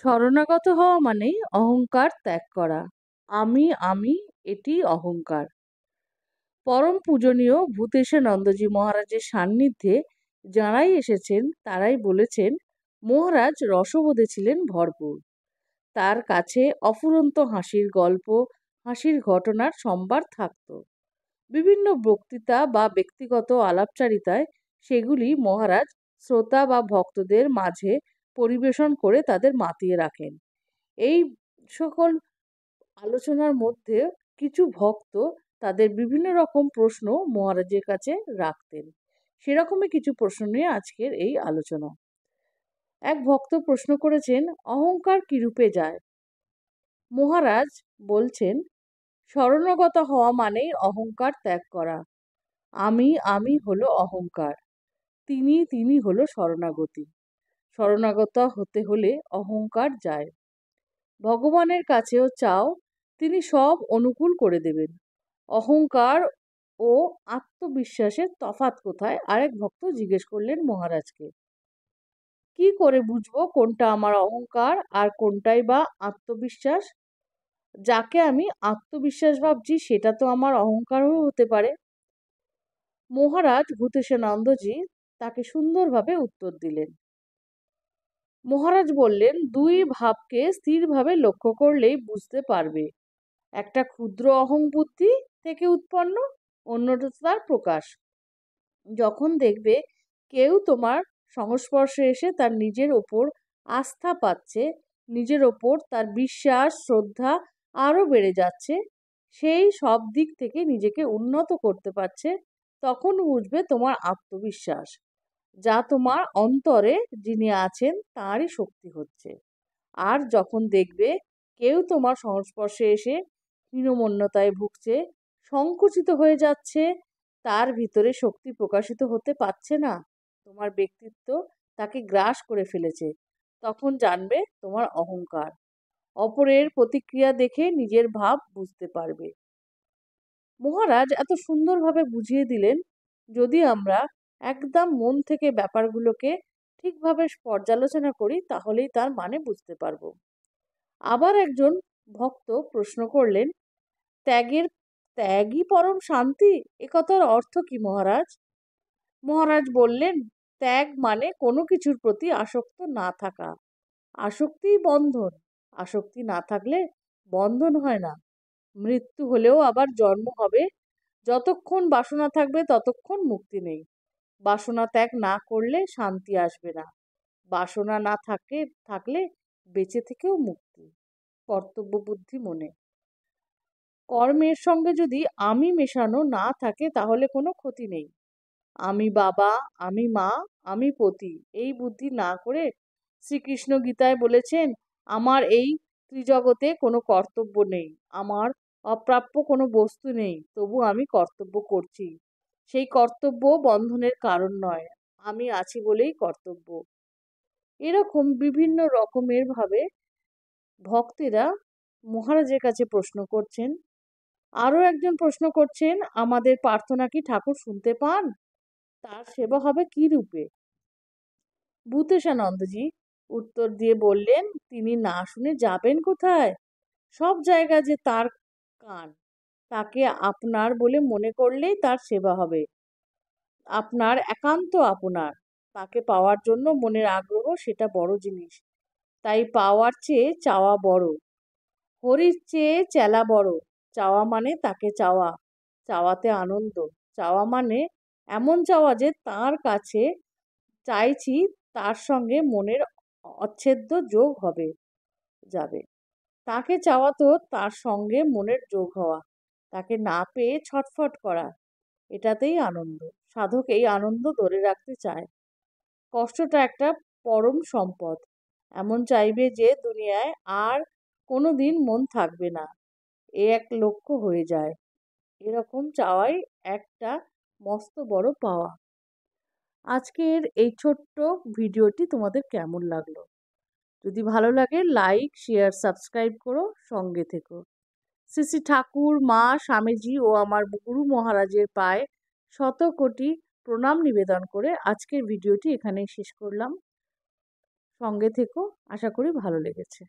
শরণাগত হওয়া মানে অহংকার ত্যাগ করা আমি আমি এটি অহংকার পরম পূজনীয় ভূতেশানন্দজি মহারাজের সান্নিধ্যে যাঁরাই এসেছেন তারাই বলেছেন মহারাজ রসবোধে ছিলেন ভরপুর তার কাছে অফুরন্ত হাসির গল্প হাসির ঘটনার সম্বার থাকত বিভিন্ন বক্তৃতা বা ব্যক্তিগত আলাপচারিতায় সেগুলি মহারাজ শ্রোতা বা ভক্তদের মাঝে পরিবেশন করে তাদের মাতিয়ে রাখেন এই সকল আলোচনার মধ্যে কিছু ভক্ত তাদের বিভিন্ন রকম প্রশ্ন মহারাজের কাছে রাখতেন সেরকমই কিছু প্রশ্ন নিয়ে আজকের এই আলোচনা এক ভক্ত প্রশ্ন করেছেন অহংকার কিরূপে যায় মহারাজ বলছেন শরণগত হওয়া মানেই অহংকার ত্যাগ করা আমি আমি হলো অহংকার তিনি তিনি হলো শরণাগতি শরণাগত হতে হলে অহংকার যায় ভগবানের কাছেও চাও তিনি সব অনুকূল করে দেবেন অহংকার ও আত্মবিশ্বাসের তফাত কোথায় আরেক ভক্ত জিজ্ঞেস করলেন মহারাজকে কি করে বুঝব কোনটা আমার অহংকার আর কোনটাই বা আত্মবিশ্বাস যাকে আমি আত্মবিশ্বাস ভাবছি সেটা তো আমার অহংকারও হতে পারে মহারাজ ভূতেশানন্দজি তাকে সুন্দরভাবে উত্তর দিলেন মহারাজ বললেন দুই ভাবকে স্থিরভাবে লক্ষ্য করলেই বুঝতে পারবে একটা ক্ষুদ্র অহং বুদ্ধি থেকে উৎপন্ন অন্যটা তার প্রকাশ যখন দেখবে কেউ তোমার সংস্পর্শে এসে তার নিজের ওপর আস্থা পাচ্ছে নিজের ওপর তার বিশ্বাস শ্রদ্ধা আরও বেড়ে যাচ্ছে সেই সব দিক থেকে নিজেকে উন্নত করতে পারছে তখন বুঝবে তোমার আত্মবিশ্বাস যা তোমার অন্তরে যিনি আছেন তারই শক্তি হচ্ছে আর যখন দেখবে কেউ তোমার সংস্পর্শে এসে হীনমন্যতায় ভুগছে সংকুচিত হয়ে যাচ্ছে তার ভিতরে শক্তি প্রকাশিত হতে পারছে না তোমার ব্যক্তিত্ব তাকে গ্রাস করে ফেলেছে তখন জানবে তোমার অহংকার অপরের প্রতিক্রিয়া দেখে নিজের ভাব বুঝতে পারবে মহারাজ এত সুন্দরভাবে বুঝিয়ে দিলেন যদি আমরা একদম মন থেকে ব্যাপারগুলোকে ঠিকভাবে পর্যালোচনা করি তাহলেই তার মানে বুঝতে পারব আবার একজন ভক্ত প্রশ্ন করলেন ত্যাগের ত্যাগই পরম শান্তি একথার অর্থ কি মহারাজ মহারাজ বললেন ত্যাগ মানে কোনো কিছুর প্রতি আসক্ত না থাকা আসক্তিই বন্ধন আসক্তি না থাকলে বন্ধন হয় না মৃত্যু হলেও আবার জন্ম হবে যতক্ষণ বাসনা থাকবে ততক্ষণ মুক্তি নেই বাসনা ত্যাগ না করলে শান্তি আসবে না বাসনা না থাকে থাকলে বেঁচে থেকেও মুক্তি কর্তব্য বুদ্ধি মনে কর্মের সঙ্গে যদি আমি মেশানো না থাকে তাহলে কোনো ক্ষতি নেই আমি বাবা আমি মা আমি পতি এই বুদ্ধি না করে শ্রীকৃষ্ণ গীতায় বলেছেন আমার এই ত্রিজগতে কোনো কর্তব্য নেই আমার অপ্রাপ্য কোনো বস্তু নেই তবু আমি কর্তব্য করছি সেই কর্তব্য বন্ধনের কারণ নয় আমি আছি বলেই কর্তব্য এরকম বিভিন্ন রকমের ভাবে ভক্তেরা মহারাজের কাছে প্রশ্ন করছেন আরও একজন প্রশ্ন করছেন আমাদের প্রার্থনা কি ঠাকুর শুনতে পান তার সেবা হবে কি রূপে ভূতেশানন্দজি উত্তর দিয়ে বললেন তিনি না শুনে যাবেন কোথায় সব জায়গা যে তার কান তাকে আপনার বলে মনে করলেই তার সেবা হবে আপনার একান্ত আপনার তাকে পাওয়ার জন্য মনের আগ্রহ সেটা বড় জিনিস তাই পাওয়ার চেয়ে চাওয়া বড় হরির চেয়ে চেলা বড় চাওয়া মানে তাকে চাওয়া চাওয়াতে আনন্দ চাওয়া মানে এমন চাওয়া যে তার কাছে চাইছি তার সঙ্গে মনের অচ্ছেদ্য যোগ হবে যাবে তাকে চাওয়া তো তার সঙ্গে মনের যোগ হওয়া তাকে না পেয়ে ছটফট করা এটাতেই আনন্দ সাধক এই আনন্দ ধরে রাখতে চায় কষ্টটা একটা পরম সম্পদ এমন চাইবে যে দুনিয়ায় আর কোনো দিন মন থাকবে না এ এক লক্ষ্য হয়ে যায় এরকম চাওয়াই একটা মস্ত বড় পাওয়া আজকের এই ছোট্ট ভিডিওটি তোমাদের কেমন লাগলো যদি ভালো লাগে লাইক শেয়ার সাবস্ক্রাইব করো সঙ্গে থেকো শ্রী ঠাকুর মা স্বামীজি ও আমার গুরু মহারাজের পায়ে শত কোটি প্রণাম নিবেদন করে আজকের ভিডিওটি এখানেই শেষ করলাম সঙ্গে থেকো আশা করি ভালো লেগেছে